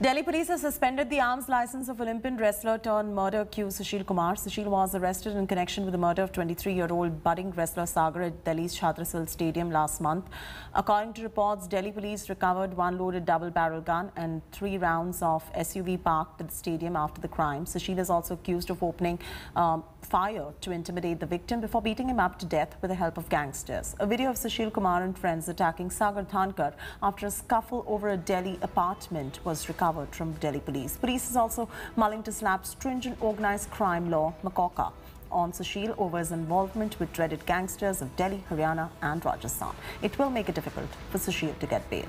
Delhi police has suspended the arms license of Olympian wrestler turned murder accused Sushil Kumar. Sushil was arrested in connection with the murder of 23-year-old budding wrestler Sagar at Delhi's Chhatrasal Stadium last month. According to reports, Delhi police recovered one loaded double-barrel gun and three rounds of SUV parked at the stadium after the crime. Sushil is also accused of opening um, fire to intimidate the victim before beating him up to death with the help of gangsters. A video of Sushil Kumar and friends attacking Sagar Thankar after a scuffle over a Delhi apartment was recovered recovered from Delhi police. Police is also mulling to slap stringent organized crime law, Makoka, on Sushil over his involvement with dreaded gangsters of Delhi, Haryana and Rajasthan. It will make it difficult for Sushil to get bail.